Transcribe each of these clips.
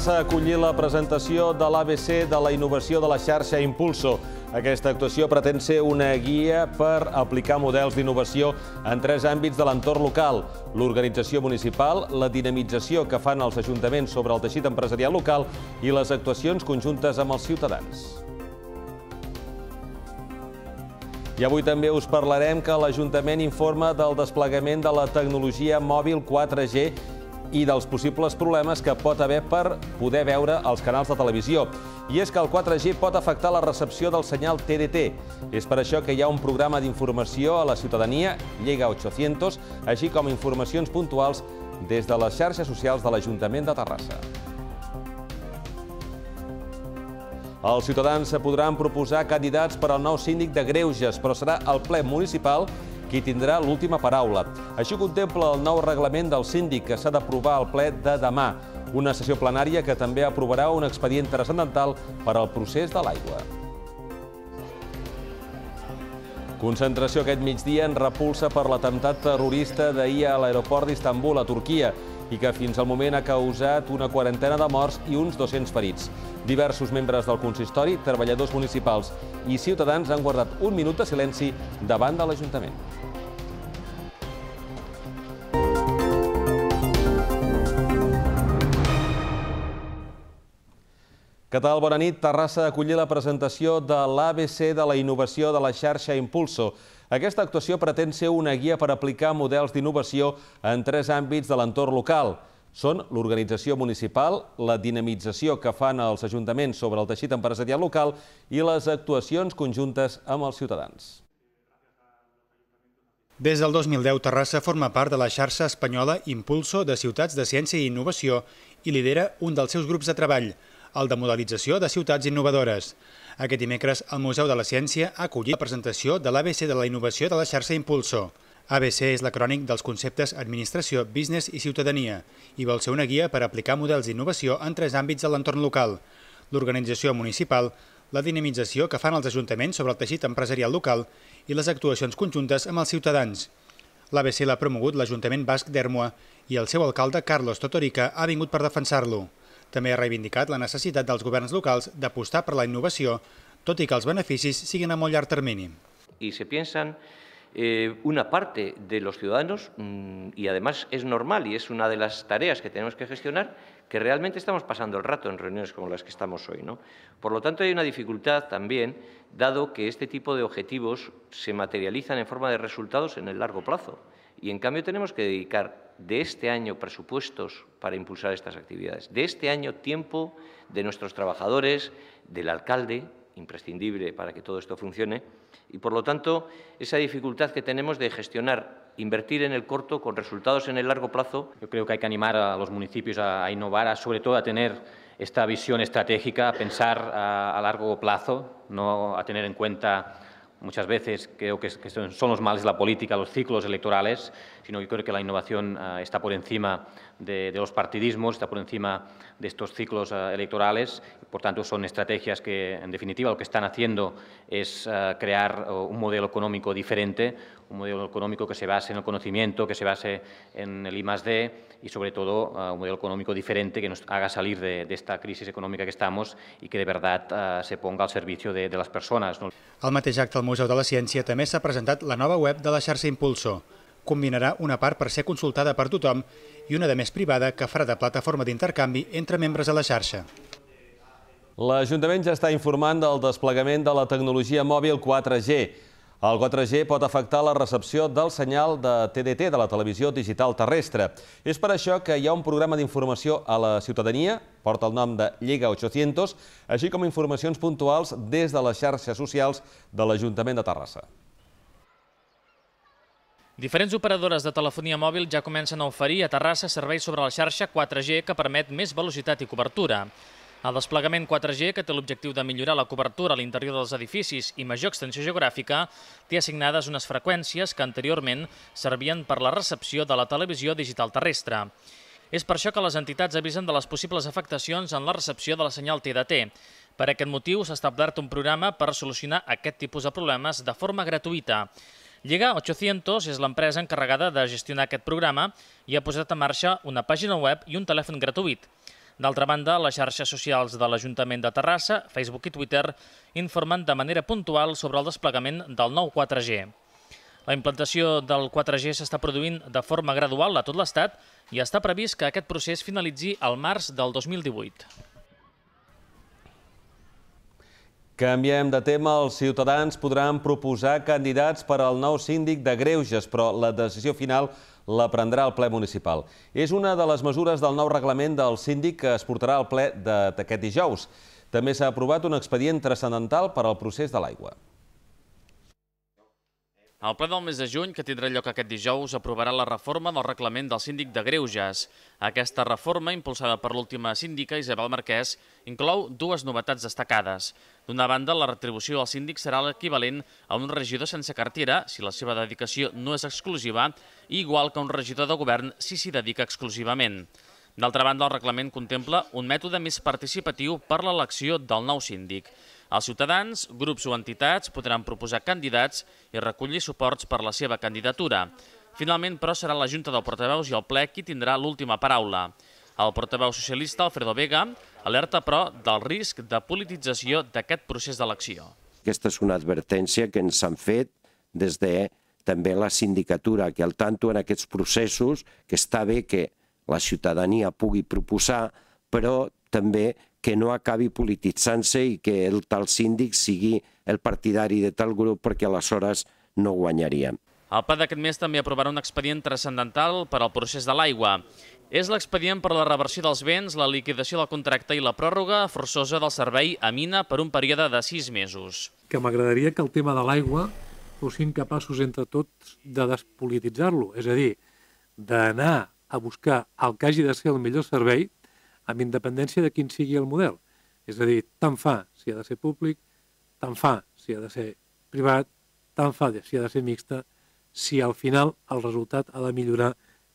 Terrassa ha acollit la presentació de l'ABC de la innovació de la xarxa Impulso. Aquesta actuació pretén ser una guia per aplicar models d'innovació en tres àmbits de l'entorn local. L'organització municipal, la dinamització que fan els ajuntaments sobre el teixit empresarial local i les actuacions conjuntes amb els ciutadans. I avui també us parlarem que l'Ajuntament informa del desplegament de la tecnologia mòbil 4G i dels possibles problemes que pot haver per poder veure els canals de televisió. I és que el 4G pot afectar la recepció del senyal TDT. És per això que hi ha un programa d'informació a la ciutadania, Llega 800, així com informacions puntuals des de les xarxes socials de l'Ajuntament de Terrassa. Els ciutadans se podran proposar candidats per al nou síndic de Greuges, però serà el ple municipal qui tindrà l'última paraula. Així contempla el nou reglament del síndic que s'ha d'aprovar al ple de demà, una sessió plenària que també aprovarà un expedient transcendental per al procés de l'aigua. Concentració aquest migdia en repulsa per l'atemptat terrorista d'ahir a l'aeroport d'Istanbul, a Turquia, i que fins al moment ha causat una quarantena de morts i uns 200 ferits. Diversos membres del consistori, treballadors municipals i ciutadans han guardat un minut de silenci davant de l'Ajuntament. Què tal? Bona nit. Terrassa acollir la presentació de l'ABC de la innovació de la xarxa Impulso. Aquesta actuació pretén ser una guia per aplicar models d'innovació en tres àmbits de l'entorn local. Són l'organització municipal, la dinamització que fan els ajuntaments sobre el teixit empresarial local i les actuacions conjuntes amb els ciutadans. Des del 2010, Terrassa forma part de la xarxa espanyola Impulso de Ciutats de Ciència i Innovació i lidera un dels seus grups de treball, el de modelització de ciutats innovadores. Aquest dimecres, el Museu de la Ciència ha acollit la presentació de l'ABC de la Innovació de la xarxa Impulso. ABC és l'acrònic dels conceptes Administració, Business i Ciutadania i vol ser una guia per aplicar models d'innovació en tres àmbits de l'entorn local, l'organització municipal, la dinamització que fan els ajuntaments sobre el teixit empresarial local i les actuacions conjuntes amb els ciutadans. L'ABC l'ha promogut l'Ajuntament Basc d'Hermoa i el seu alcalde, Carlos Totorica, ha vingut per defensar-lo. también ha reivindicado la necesidad de los gobiernos locales de la por la innovación, que los beneficios siguen a molt llarg termini. Y se piensan eh, una parte de los ciudadanos, mm, y además es normal y es una de las tareas que tenemos que gestionar, que realmente estamos pasando el rato en reuniones como las que estamos hoy. ¿no? Por lo tanto, hay una dificultad también, dado que este tipo de objetivos se materializan en forma de resultados en el largo plazo. Y, en cambio, tenemos que dedicar de este año presupuestos para impulsar estas actividades, de este año tiempo de nuestros trabajadores, del alcalde, imprescindible para que todo esto funcione, y por lo tanto esa dificultad que tenemos de gestionar, invertir en el corto con resultados en el largo plazo. Yo creo que hay que animar a los municipios a, innovar, sobre todo a tener esta visión estratégica, a pensar a largo plazo, no a tener en cuenta muchas veces creo que, son los males de la política, los ciclos electorales, sino yo creo que la innovación ah, está por encima de, los partidismos, está por encima de estos ciclos ah, electorales. Por tanto, son estrategias que, en definitiva, lo que están haciendo es ah, crear un modelo económico diferente, un modelo económico que se base en el conocimiento, que se base en el D... y, sobre todo, un modelo económico diferente que nos haga salir de, esta crisis económica que estamos y que, de verdad, se ponga al servicio de, las personas. Al mateix Museu de la Ciència també s'ha presentat la nova web de la xarxa Impulso. Combinarà una part per ser consultada per tothom i una de més privada que farà de plataforma d'intercanvi entre membres de la xarxa. L'Ajuntament ja està informant del desplegament de la tecnologia mòbil 4G. El 4G pot afectar la recepció del senyal de TDT, de la televisió digital terrestre. És per això que hi ha un programa d'informació a la ciutadania, porta el nom de Lliga 800, així com informacions puntuals des de les xarxes socials de l'Ajuntament de Terrassa. Diferents operadores de telefonia mòbil ja comencen a oferir a Terrassa serveis sobre la xarxa 4G que permet més velocitat i cobertura. El desplegament 4G, que té l'objectiu de millorar la cobertura a l'interior dels edificis i major extensió geogràfica, té assignades unes freqüències que anteriorment servien per la recepció de la televisió digital terrestre. És per això que les entitats avisen de les possibles afectacions en la recepció de la senyal TDT. Per aquest motiu s'ha establert un programa per solucionar aquest tipus de problemes de forma gratuïta. Llega 800 és l'empresa encarregada de gestionar aquest programa i ha posat en marxa una pàgina web i un telèfon gratuït. D'altra banda, les xarxes socials de l'Ajuntament de Terrassa, Facebook i Twitter, informen de manera puntual sobre el desplegament del nou 4G. La implantació del 4G s'està produint de forma gradual a tot l'Estat i està previst que aquest procés finalitzi al març del 2018. Canviem de tema. Els ciutadans podran proposar candidats per al nou síndic de Greuges, però la decisió final la prendrà el ple municipal. És una de les mesures del nou reglament del síndic que es portarà al ple d'aquest dijous. També s'ha aprovat un expedient transcendental per al procés de l'aigua. El ple del mes de juny, que tindrà lloc aquest dijous, aprovarà la reforma del reglament del síndic de Greuges. Aquesta reforma, impulsada per l'última síndica, Isabel Marquès, inclou dues novetats destacades. D'una banda, la retribució del síndic serà l'equivalent a un regidor sense cartera, si la seva dedicació no és exclusiva, i igual que un regidor de govern si s'hi dedica exclusivament. D'altra banda, el reglament contempla un mètode més participatiu per l'elecció del nou síndic. Els ciutadans, grups o entitats podran proposar candidats i recollir suports per la seva candidatura. Finalment, però, serà la Junta de Portaveus i el ple qui tindrà l'última paraula. El portaveu socialista, Alfredo Vega, alerta, però, del risc de politització d'aquest procés d'elecció. Aquesta és una advertència que ens han fet des de també la sindicatura, que al tanto en aquests processos, que està bé que la ciutadania pugui proposar, però també que no acabi polititzant-se i que el tal síndic sigui el partidari de tal grup perquè aleshores no guanyaria. El PA d'aquest mes també aprovarà un expedient transcendental per al procés de l'aigua. És l'expedient per a la reversió dels béns, la liquidació del contracte i la pròrroga forçosa del servei a mina per un període de sis mesos. Que m'agradaria que el tema de l'aigua fossin capaços entre tots de despolititzar-lo, és a dir, d'anar a buscar el que hagi de ser el millor servei amb independència de quin sigui el model. És a dir, tant fa si ha de ser públic, tant fa si ha de ser privat, tant fa si ha de ser mixta, si al final el resultat ha de millorar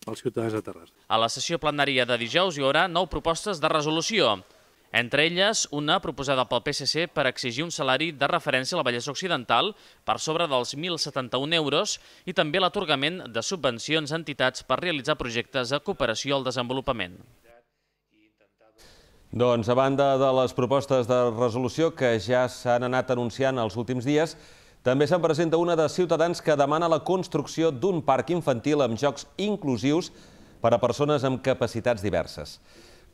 els ciutadans de Terrassa. A la sessió plenària de dijous hi haurà nou propostes de resolució. Entre elles, una proposada pel PSC per exigir un salari de referència a la Vallès Occidental per sobre dels 1.071 euros i també l'atorgament de subvencions a entitats per realitzar projectes de cooperació al desenvolupament. Doncs, a banda de les propostes de resolució que ja s'han anat anunciant els últims dies, també se'n presenta una de Ciutadans que demana la construcció d'un parc infantil amb jocs inclusius per a persones amb capacitats diverses.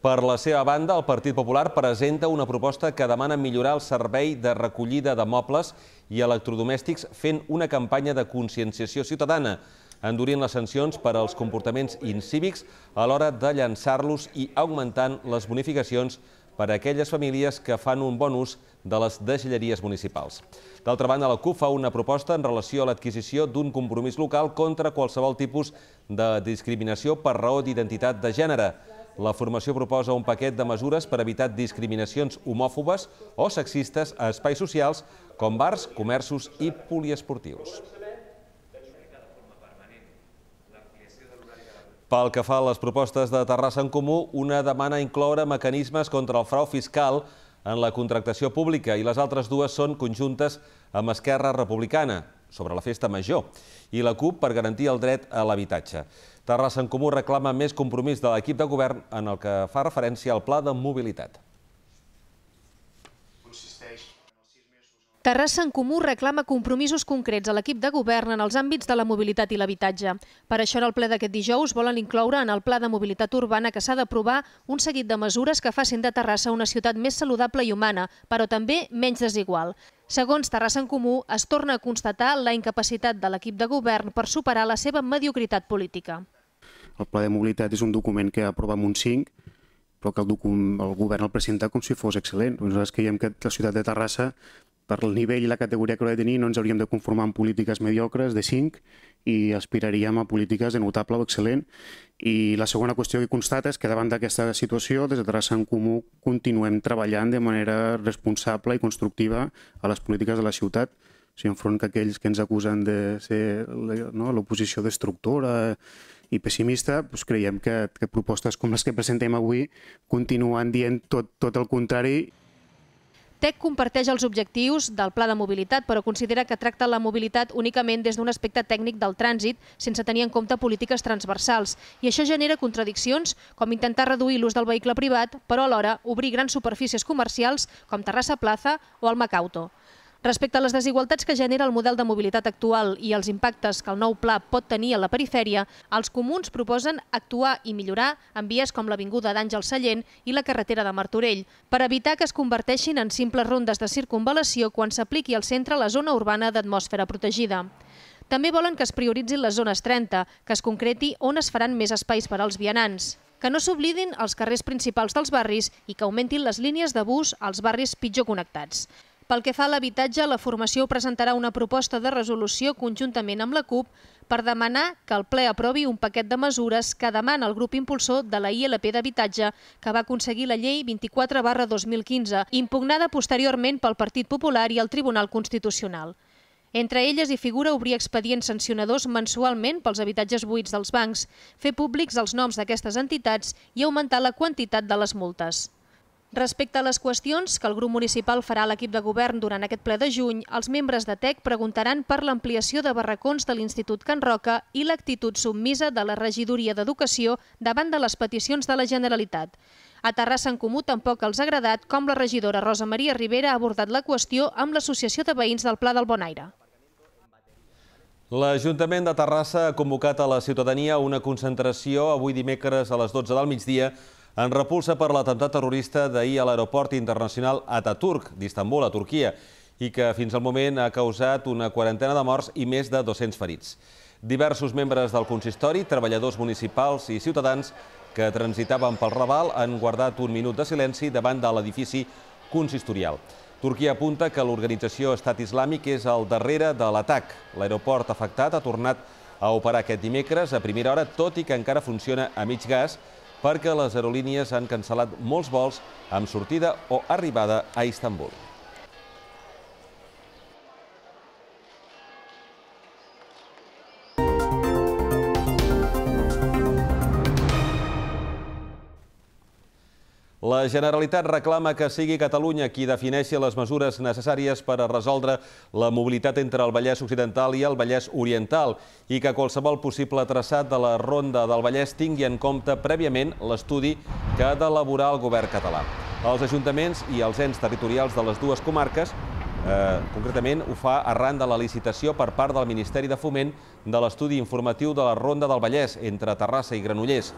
Per la seva banda, el Partit Popular presenta una proposta que demana millorar el servei de recollida de mobles i electrodomèstics fent una campanya de conscienciació ciutadana endurint les sancions per als comportaments incívics a l'hora de llançar-los i augmentant les bonificacions per a aquelles famílies que fan un bon ús de les deixalleries municipals. D'altra banda, la CUP fa una proposta en relació a l'adquisició d'un compromís local contra qualsevol tipus de discriminació per raó d'identitat de gènere. La formació proposa un paquet de mesures per evitar discriminacions homòfobes o sexistes a espais socials com bars, comerços i poliesportius. Pel que fa a les propostes de Terrassa en Comú, una demana incloure mecanismes contra el frau fiscal en la contractació pública i les altres dues són conjuntes amb Esquerra Republicana sobre la festa major i la CUP per garantir el dret a l'habitatge. Terrassa en Comú reclama més compromís de l'equip de govern en el que fa referència al pla de mobilitat. Terrassa en Comú reclama compromisos concrets a l'equip de govern en els àmbits de la mobilitat i l'habitatge. Per això, en el ple d'aquest dijous volen incloure en el Pla de Mobilitat Urbana que s'ha d'aprovar un seguit de mesures que facin de Terrassa una ciutat més saludable i humana, però també menys desigual. Segons Terrassa en Comú, es torna a constatar la incapacitat de l'equip de govern per superar la seva mediocritat política. El Pla de Mobilitat és un document que aprovem un 5, però que el, el govern el presenta com si fos excel·lent. Nosaltres creiem que la ciutat de Terrassa per el nivell i la categoria que haurà de tenir, no ens hauríem de conformar amb polítiques mediocres de 5 i aspiraríem a polítiques de notable o excel·lent. I la segona qüestió que constata és que davant d'aquesta situació, des de Terrassa en Comú, continuem treballant de manera responsable i constructiva a les polítiques de la ciutat, o sigui, enfront que aquells que ens acusen de ser no, l'oposició destructora i pessimista, doncs creiem que, que propostes com les que presentem avui continuen dient tot, tot el contrari TEC comparteix els objectius del Pla de Mobilitat, però considera que tracta la mobilitat únicament des d'un aspecte tècnic del trànsit, sense tenir en compte polítiques transversals. I això genera contradiccions, com intentar reduir l'ús del vehicle privat, però alhora obrir grans superfícies comercials com Terrassa Plaza o el Macauto. Respecte a les desigualtats que genera el model de mobilitat actual i els impactes que el nou pla pot tenir a la perifèria, els comuns proposen actuar i millorar en vies com l'Avinguda d'Àngel Sallent i la carretera de Martorell, per evitar que es converteixin en simples rondes de circunvalació quan s'apliqui al centre la zona urbana d'atmosfera protegida. També volen que es prioritzin les zones 30, que es concreti on es faran més espais per als vianants que no s'oblidin els carrers principals dels barris i que augmentin les línies de bus als barris pitjor connectats. Pel que fa a l'habitatge, la formació presentarà una proposta de resolució conjuntament amb la CUP per demanar que el ple aprovi un paquet de mesures que demana el grup impulsor de la ILP d'habitatge que va aconseguir la llei 24 barra 2015, impugnada posteriorment pel Partit Popular i el Tribunal Constitucional. Entre elles hi figura obrir expedients sancionadors mensualment pels habitatges buits dels bancs, fer públics els noms d'aquestes entitats i augmentar la quantitat de les multes. Respecte a les qüestions que el grup municipal farà a l'equip de govern durant aquest ple de juny, els membres de TEC preguntaran per l'ampliació de barracons de l'Institut Can Roca i l'actitud submisa de la regidoria d'Educació davant de les peticions de la Generalitat. A Terrassa en Comú tampoc els ha agradat com la regidora Rosa Maria Rivera ha abordat la qüestió amb l'Associació de Veïns del Pla del Bonaire. L'Ajuntament de Terrassa ha convocat a la ciutadania una concentració avui dimecres a les 12 del migdia en repulsa per l'atemptat terrorista d'ahir a l'aeroport internacional Ataturk d'Istanbul, a Turquia, i que fins al moment ha causat una quarantena de morts i més de 200 ferits. Diversos membres del consistori, treballadors municipals i ciutadans que transitaven pel Raval han guardat un minut de silenci davant de l'edifici consistorial. Turquia apunta que l'organització Estat Islàmic és al darrere de l'atac. L'aeroport afectat ha tornat a operar aquest dimecres a primera hora, tot i que encara funciona a mig gas, perquè les aerolínies han cancel·lat molts vols amb sortida o arribada a Istanbul. La Generalitat reclama que sigui Catalunya qui defineixi les mesures necessàries per a resoldre la mobilitat entre el Vallès Occidental i el Vallès Oriental i que qualsevol possible traçat de la Ronda del Vallès tingui en compte prèviament l'estudi que ha d'elaborar el govern català. Els ajuntaments i els ens territorials de les dues comarques Eh, concretament, ho fa arran de la licitació per part del Ministeri de Foment de l'estudi informatiu de la Ronda del Vallès entre Terrassa i Granollers.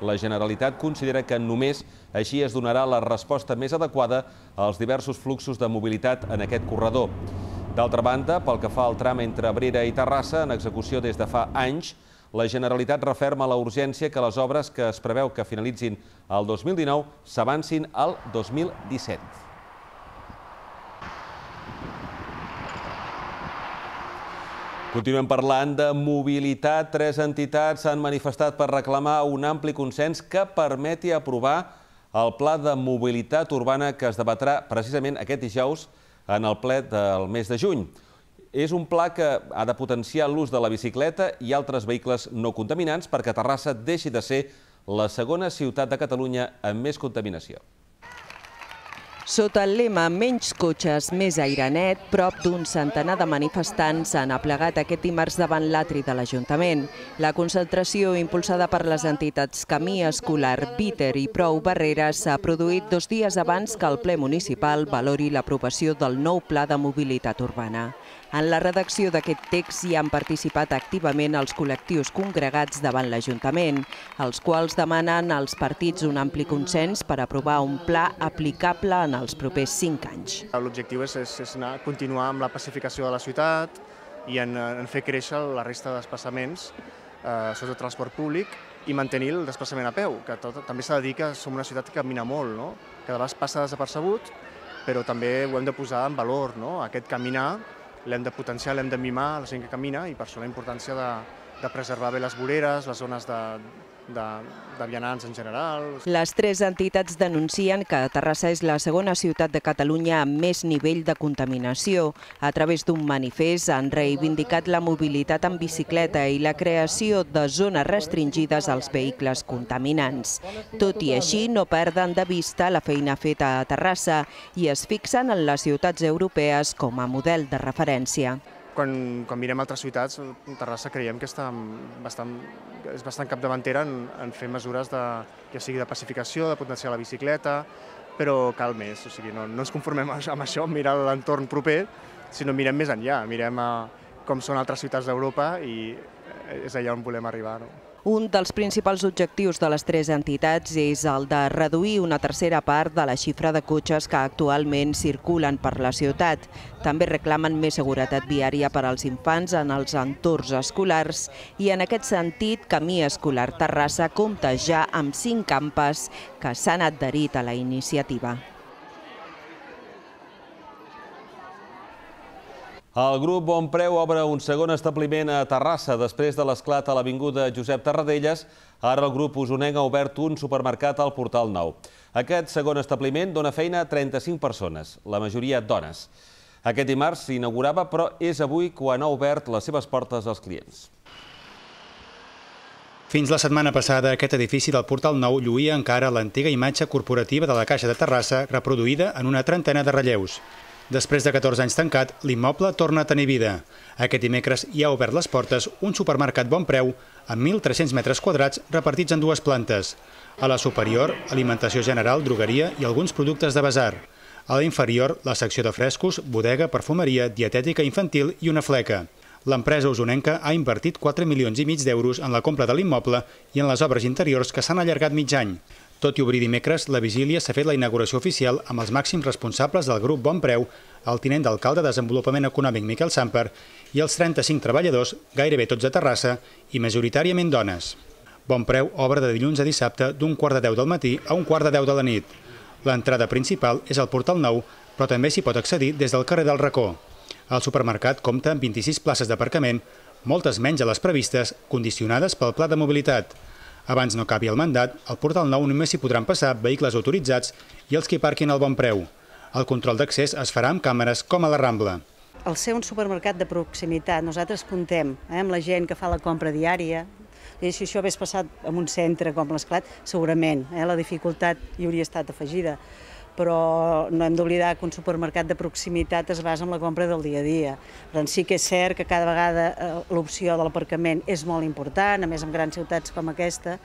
La Generalitat considera que només així es donarà la resposta més adequada als diversos fluxos de mobilitat en aquest corredor. D'altra banda, pel que fa al tram entre Abrera i Terrassa, en execució des de fa anys, la Generalitat referma la urgència que les obres que es preveu que finalitzin el 2019 s'avancin al 2017. Continuem parlant de mobilitat. Tres entitats s'han manifestat per reclamar un ampli consens que permeti aprovar el Pla de Mobilitat Urbana que es debatrà precisament aquest dijous en el ple del mes de juny. És un pla que ha de potenciar l'ús de la bicicleta i altres vehicles no contaminants perquè Terrassa deixi de ser la segona ciutat de Catalunya amb més contaminació. Sota el lema Menys cotxes, més aire net, prop d'un centenar de manifestants s'han aplegat aquest dimarts davant l'atri de l'Ajuntament. La concentració impulsada per les entitats Camí Escolar, Víter i Prou Barreres s'ha produït dos dies abans que el ple municipal valori l'aprovació del nou Pla de Mobilitat Urbana. En la redacció d'aquest text hi han participat activament els col·lectius congregats davant l'Ajuntament, els quals demanen als partits un ampli consens per aprovar un pla aplicable en els propers cinc anys. L'objectiu és, és, és anar, continuar amb la pacificació de la ciutat i en, en fer créixer la resta de desplaçaments, eh, sobretot transport públic, i mantenir el desplaçament a peu, que tot, també s'ha de dir que som una ciutat que camina molt, no? que de vegades passa desapercebut, però també ho hem de posar en valor, no? aquest caminar l'hem de potenciar, l'hem de mimar, la gent que camina, i per això la importància de, de preservar bé les voreres, les zones de, de, de vianants en general. Les tres entitats denuncien que Terrassa és la segona ciutat de Catalunya amb més nivell de contaminació. A través d'un manifest han reivindicat la mobilitat en bicicleta i la creació de zones restringides als vehicles contaminants. Tot i així, no perden de vista la feina feta a Terrassa i es fixen en les ciutats europees com a model de referència quan, quan mirem altres ciutats, Terrassa creiem que està bastant, és bastant capdavantera en, en fer mesures de, ja sigui de pacificació, de potenciar la bicicleta, però cal més, o sigui, no, no ens conformem amb això, mirar l'entorn proper, sinó mirem més enllà, mirem a com són altres ciutats d'Europa i eh, és allà on volem arribar. No? Un dels principals objectius de les tres entitats és el de reduir una tercera part de la xifra de cotxes que actualment circulen per la ciutat. També reclamen més seguretat viària per als infants en els entorns escolars i en aquest sentit Camí Escolar Terrassa compta ja amb cinc campes que s'han adherit a la iniciativa. El grup Bonpreu obre un segon establiment a Terrassa després de l'esclat a l'Avinguda Josep Tarradellas. Ara el grup usonenc ha obert un supermercat al Portal Nou. Aquest segon establiment dona feina a 35 persones, la majoria dones. Aquest dimarts s'inaugurava, però és avui quan ha obert les seves portes als clients. Fins la setmana passada, aquest edifici del Portal Nou lluïa encara l'antiga imatge corporativa de la Caixa de Terrassa, reproduïda en una trentena de relleus. Després de 14 anys tancat, l'immoble torna a tenir vida. Aquest dimecres hi ha obert les portes un supermercat bon preu amb 1.300 metres quadrats repartits en dues plantes. A la superior, alimentació general, drogueria i alguns productes de basar. A la inferior, la secció de frescos, bodega, perfumeria, dietètica infantil i una fleca. L'empresa usonenca ha invertit 4 milions i mig d'euros en la compra de l'immoble i en les obres interiors que s'han allargat mig any. Tot i obrir dimecres, la vigília s'ha fet la inauguració oficial amb els màxims responsables del grup Bon Preu, el tinent d'alcalde de Desenvolupament Econòmic Miquel Samper i els 35 treballadors, gairebé tots de Terrassa i majoritàriament dones. Bon Preu obre de dilluns a dissabte d'un quart de deu del matí a un quart de deu de la nit. L'entrada principal és al Portal Nou, però també s'hi pot accedir des del carrer del Racó. El supermercat compta amb 26 places d'aparcament, moltes menys a les previstes, condicionades pel pla de mobilitat. Abans no acabi el mandat, al Portal Nou només s'hi podran passar vehicles autoritzats i els que parquin al bon preu. El control d'accés es farà amb càmeres com a la Rambla. Al ser un supermercat de proximitat, nosaltres comptem eh, amb la gent que fa la compra diària, i si això hagués passat en un centre com l'Esclat, segurament eh, la dificultat hi hauria estat afegida però no hem d'oblidar que un supermercat de proximitat es basa en la compra del dia a dia. Per tant, sí que és cert que cada vegada eh, l'opció de l'aparcament és molt important, a més en grans ciutats com aquesta,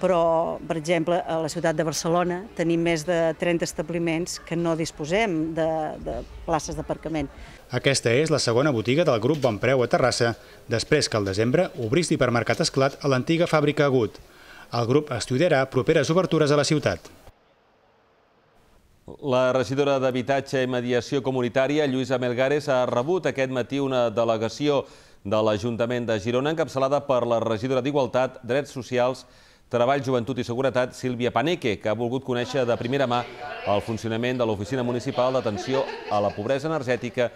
però, per exemple, a la ciutat de Barcelona tenim més de 30 establiments que no disposem de, de places d'aparcament. Aquesta és la segona botiga del grup Bonpreu a Terrassa, després que al desembre obrís l'hipermercat Esclat a l'antiga fàbrica Agut. El grup estudiarà properes obertures a la ciutat. La regidora d'Habitatge i Mediació Comunitària, Lluïsa Melgares, ha rebut aquest matí una delegació de l'Ajuntament de Girona, encapçalada per la regidora d'Igualtat, Drets Socials, Treball, Joventut i Seguretat, Sílvia Paneque, que ha volgut conèixer de primera mà el funcionament de l'Oficina Municipal d'Atenció a la Pobresa Energètica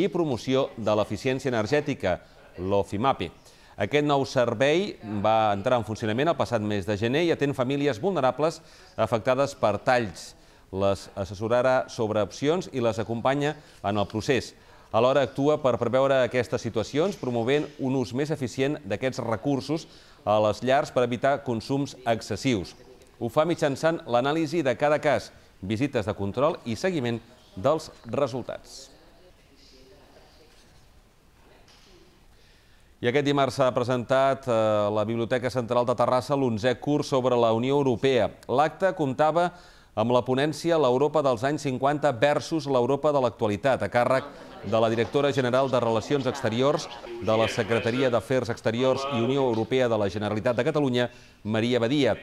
i Promoció de l'Eficiència Energètica, l'OFIMAPI. Aquest nou servei va entrar en funcionament el passat mes de gener i atén famílies vulnerables afectades per talls les assessorarà sobre opcions i les acompanya en el procés. Alhora actua per preveure aquestes situacions, promovent un ús més eficient d'aquests recursos a les llars per evitar consums excessius. Ho fa mitjançant l'anàlisi de cada cas, visites de control i seguiment dels resultats. I aquest dimarts s'ha presentat a eh, la Biblioteca Central de Terrassa l'onzè curs sobre la Unió Europea. L'acte comptava amb amb la ponència L'Europa dels anys 50 versus l'Europa de l'actualitat, a càrrec de la directora general de Relacions Exteriors de la Secretaria d'Afers Exteriors i Unió Europea de la Generalitat de Catalunya, Maria Badia.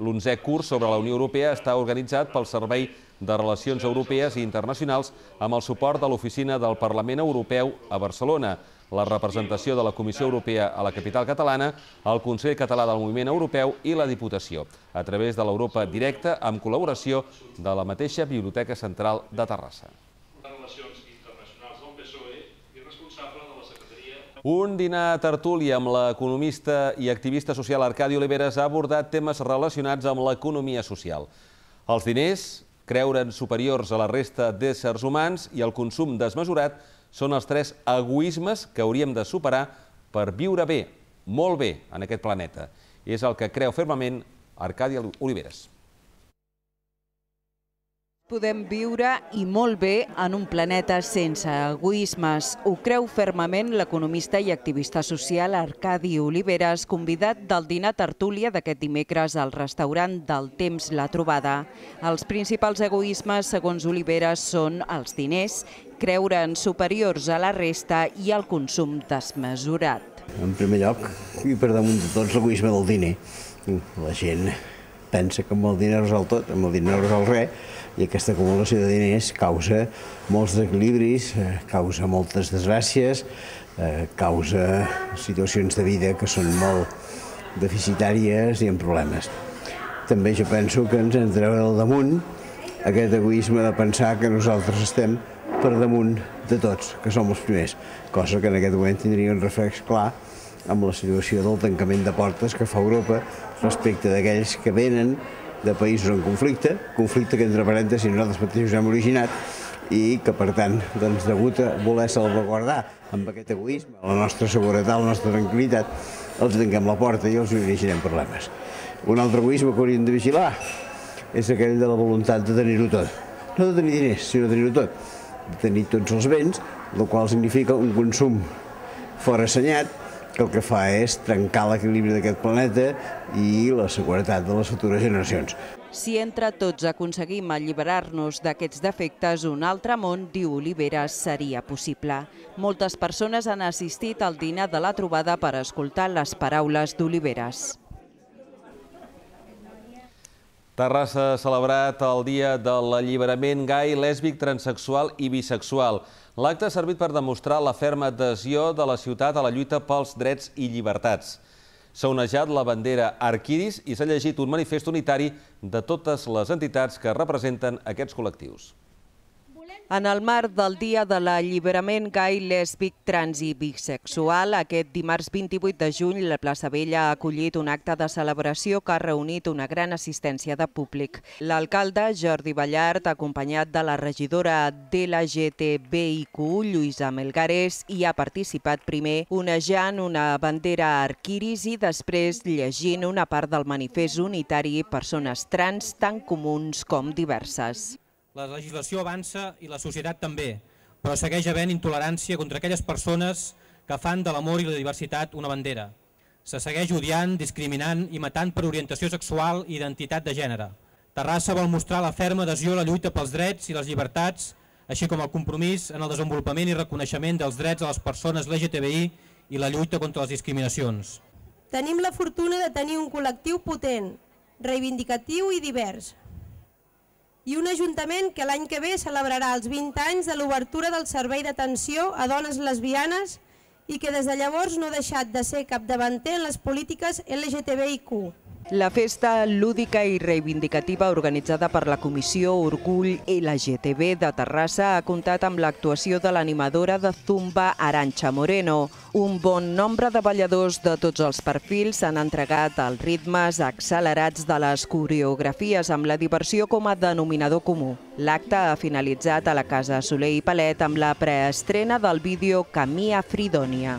L'onzè curs sobre la Unió Europea està organitzat pel Servei de Relacions Europees i Internacionals amb el suport de l'Oficina del Parlament Europeu a Barcelona la representació de la Comissió Europea a la capital catalana, el Consell Català del Moviment Europeu i la Diputació, a través de l'Europa Directa amb col·laboració de la mateixa Biblioteca Central de Terrassa. Un dinar a tertúlia amb l'economista i activista social Arcadi Oliveres ha abordat temes relacionats amb l'economia social. Els diners, creure'n superiors a la resta d'éssers humans i el consum desmesurat són els tres egoismes que hauríem de superar per viure bé, molt bé, en aquest planeta. És el que creu fermament Arcadi Oliveres podem viure i molt bé en un planeta sense egoismes. Ho creu fermament l'economista i activista social Arcadi Oliveres, convidat del dinar tertúlia d'aquest dimecres al restaurant del Temps La Trobada. Els principals egoismes, segons Oliveres, són els diners, creure en superiors a la resta i el consum desmesurat. En primer lloc, i per damunt de tots, l'egoisme del diner. La gent pensa que amb el diner resol tot, amb el diner resol res, i aquesta acumulació de diners causa molts desequilibris, eh, causa moltes desgràcies, eh, causa situacions de vida que són molt deficitàries i amb problemes. També jo penso que ens hem de treure al damunt aquest egoisme de pensar que nosaltres estem per damunt de tots, que som els primers, cosa que en aquest moment tindria un reflex clar amb la situació del tancament de portes que fa Europa respecte d'aquells que venen de països en conflicte, conflicte que entre parèntesis nosaltres mateixos hem originat, i que per tant, doncs, degut a voler salvaguardar amb aquest egoisme, la nostra seguretat, la nostra tranquil·litat, els tanquem la porta i els originem problemes. Un altre egoisme que hauríem de vigilar és aquell de la voluntat de tenir-ho tot. No de tenir diners, sinó de tenir-ho tot. De tenir tots els béns, el qual significa un consum fora assenyat, que el que fa és trencar l'equilibri d'aquest planeta i la seguretat de les futures generacions. Si entre tots aconseguim alliberar-nos d'aquests defectes, un altre món, diu Oliveres, seria possible. Moltes persones han assistit al dinar de la trobada per escoltar les paraules d'Oliveres. Terrassa ha celebrat el Dia de l'Alliberament Gai, Lèsbic, transexual i Bisexual. L'acte ha servit per demostrar la ferma adhesió de la ciutat a la lluita pels drets i llibertats. S'ha onejat la bandera Arquidis i s'ha llegit un manifest unitari de totes les entitats que representen aquests col·lectius. En el marc del Dia de l'Alliberament Gai, Lèsbic, Trans i Bisexual, aquest dimarts 28 de juny, la plaça Vella ha acollit un acte de celebració que ha reunit una gran assistència de públic. L'alcalde, Jordi Ballart, acompanyat de la regidora de la GTBIQ, Lluïsa Melgares, hi ha participat primer onejant una bandera arquiris i després llegint una part del manifest unitari Persones trans tan comuns com diverses. La legislació avança i la societat també, però segueix havent intolerància contra aquelles persones que fan de l'amor i la diversitat una bandera. Se segueix odiant, discriminant i matant per orientació sexual i identitat de gènere. Terrassa vol mostrar la ferma adhesió a la lluita pels drets i les llibertats, així com el compromís en el desenvolupament i reconeixement dels drets a les persones LGTBI i la lluita contra les discriminacions. Tenim la fortuna de tenir un col·lectiu potent, reivindicatiu i divers, i un ajuntament que l'any que ve celebrarà els 20 anys de l'obertura del Servei d'Atenció a Dones Lesbianes i que des de llavors no ha deixat de ser capdavanter en les polítiques LGTBIQ. La festa lúdica i reivindicativa organitzada per la Comissió Orgull LGTB de Terrassa ha comptat amb l'actuació de l'animadora de Zumba Arancha Moreno. Un bon nombre de balladors de tots els perfils s'han entregat als ritmes accelerats de les coreografies amb la diversió com a denominador comú. L'acte ha finalitzat a la Casa Soleil i Palet amb la preestrena del vídeo Camí a Fridònia.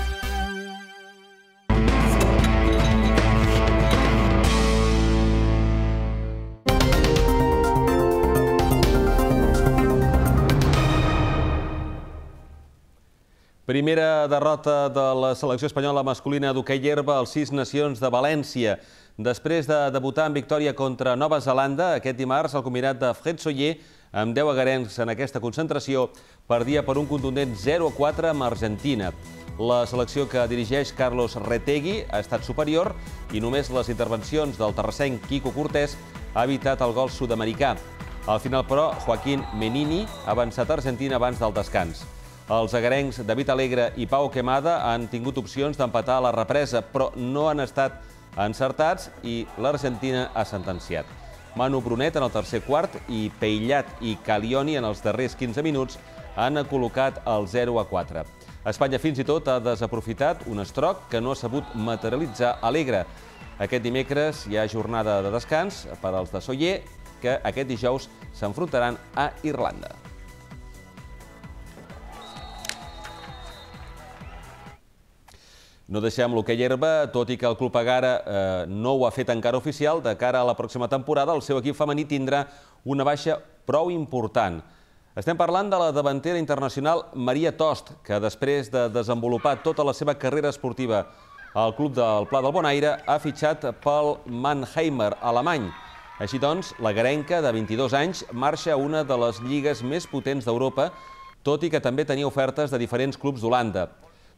Primera derrota de la selecció espanyola masculina d'hoquei herba als sis nacions de València. Després de debutar amb victòria contra Nova Zelanda, aquest dimarts el combinat de Fred Soller, amb 10 agarencs en aquesta concentració, perdia per un contundent 0-4 amb Argentina. La selecció que dirigeix Carlos Retegui ha estat superior i només les intervencions del terrassenc Quico Cortés ha evitat el gol sud-americà. Al final, però, Joaquín Menini ha avançat a Argentina abans del descans. Els agarencs David Alegre i Pau Quemada han tingut opcions d'empatar a la represa, però no han estat encertats i l'Argentina ha sentenciat. Manu Brunet en el tercer quart i Peillat i Calioni en els darrers 15 minuts han col·locat el 0 a 4. Espanya fins i tot ha desaprofitat un estroc que no ha sabut materialitzar Alegre. Aquest dimecres hi ha jornada de descans per als de Soller, que aquest dijous s'enfrontaran a Irlanda. No deixem l'hoquei herba, tot i que el club Agara eh, no ho ha fet encara oficial, de cara a la pròxima temporada, el seu equip femení tindrà una baixa prou important. Estem parlant de la davantera internacional Maria Tost, que després de desenvolupar tota la seva carrera esportiva al club del Pla del Bonaire, ha fitxat pel Mannheimer, alemany. Així doncs, la garenca, de 22 anys, marxa a una de les lligues més potents d'Europa, tot i que també tenia ofertes de diferents clubs d'Holanda.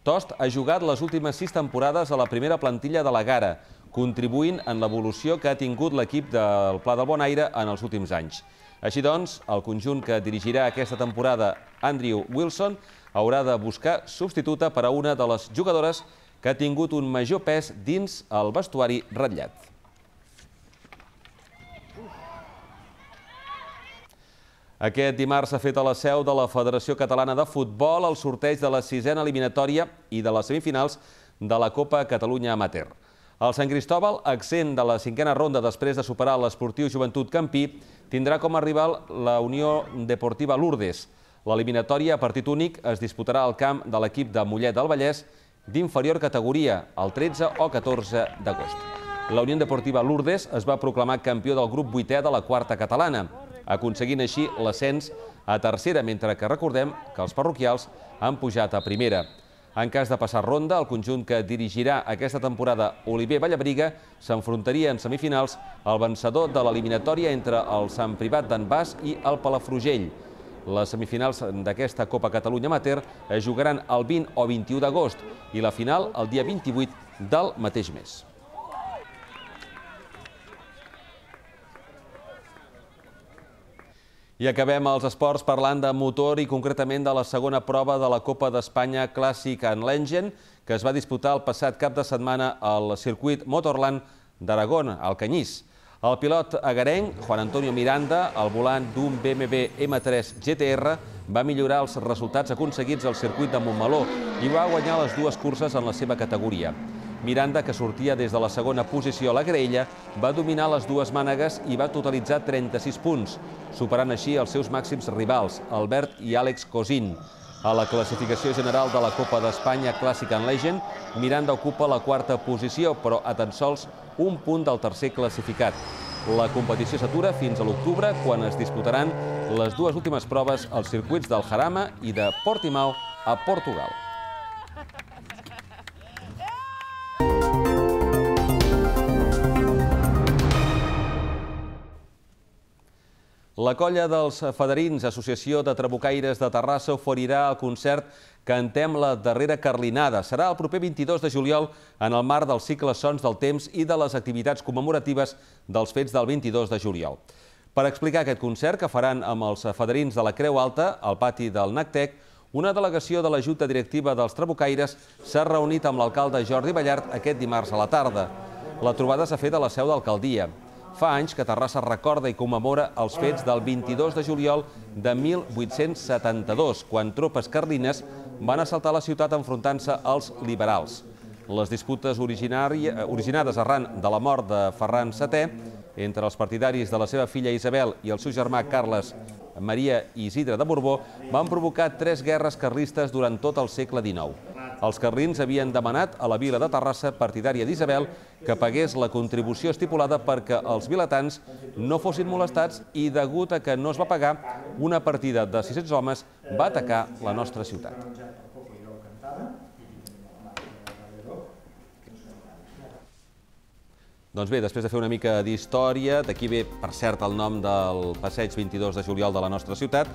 Tost ha jugat les últimes sis temporades a la primera plantilla de la Gara, contribuint en l'evolució que ha tingut l'equip del Pla del Bonaire en els últims anys. Així doncs, el conjunt que dirigirà aquesta temporada Andrew Wilson haurà de buscar substituta per a una de les jugadores que ha tingut un major pes dins el vestuari ratllat. Aquest dimarts s'ha fet a la seu de la Federació Catalana de Futbol el sorteig de la sisena eliminatòria i de les semifinals de la Copa Catalunya Amateur. El Sant Cristòbal, accent de la cinquena ronda després de superar l'esportiu Joventut Campí, tindrà com a rival la Unió Deportiva Lourdes. L'eliminatòria a partit únic es disputarà al camp de l'equip de Mollet del Vallès d'inferior categoria el 13 o 14 d'agost. La Unió Deportiva Lourdes es va proclamar campió del grup 8è de la quarta catalana aconseguint així l'ascens a tercera, mentre que recordem que els parroquials han pujat a primera. En cas de passar ronda, el conjunt que dirigirà aquesta temporada Oliver Vallabriga s'enfrontaria en semifinals al vencedor de l'eliminatòria entre el Sant Privat d'en Bas i el Palafrugell. Les semifinals d'aquesta Copa Catalunya Mater es jugaran el 20 o 21 d'agost i la final el dia 28 del mateix mes. I acabem els esports parlant de motor i concretament de la segona prova de la Copa d'Espanya Clàssica en l'Engen, que es va disputar el passat cap de setmana al circuit Motorland d'Aragona, al Canyís. El pilot agarenc, Juan Antonio Miranda, al volant d'un BMW M3 GTR, va millorar els resultats aconseguits al circuit de Montmeló i va guanyar les dues curses en la seva categoria. Miranda, que sortia des de la segona posició a la grella, va dominar les dues mànegues i va totalitzar 36 punts, superant així els seus màxims rivals, Albert i Àlex Cosín. A la classificació general de la Copa d'Espanya Clàssica en Legend, Miranda ocupa la quarta posició, però a tan sols un punt del tercer classificat. La competició s'atura fins a l'octubre, quan es disputaran les dues últimes proves als circuits del Jarama i de Portimao a Portugal. La colla dels Federins, Associació de Trabucaires de Terrassa, oferirà el concert Cantem la darrera carlinada. Serà el proper 22 de juliol en el marc del cicle Sons del Temps i de les activitats commemoratives dels fets del 22 de juliol. Per explicar aquest concert que faran amb els Federins de la Creu Alta, al pati del NACTEC, una delegació de la Junta Directiva dels Trabucaires s'ha reunit amb l'alcalde Jordi Ballart aquest dimarts a la tarda. La trobada s'ha fet a la seu d'alcaldia. Fa anys que Terrassa recorda i commemora els fets del 22 de juliol de 1872, quan tropes carlines van assaltar la ciutat enfrontant-se als liberals. Les disputes originades arran de la mort de Ferran VII entre els partidaris de la seva filla Isabel i el seu germà Carles Maria Isidre de Borbó van provocar tres guerres carlistes durant tot el segle XIX. Els carlins havien demanat a la vila de Terrassa, partidària d'Isabel, que pagués la contribució estipulada perquè els vilatans no fossin molestats i, degut a que no es va pagar, una partida de 600 homes va atacar la nostra ciutat. Doncs bé, després de fer una mica d'història, d'aquí ve, per cert, el nom del passeig 22 de juliol de la nostra ciutat,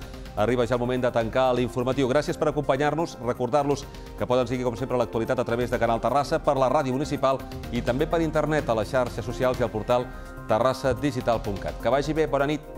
arriba ja el moment de tancar l'informatiu. Gràcies per acompanyar-nos, recordar-los que poden seguir, com sempre, l'actualitat a través de Canal Terrassa, per la ràdio municipal i també per internet, a les xarxes socials i al portal terrassadigital.cat. Que vagi bé, bona nit.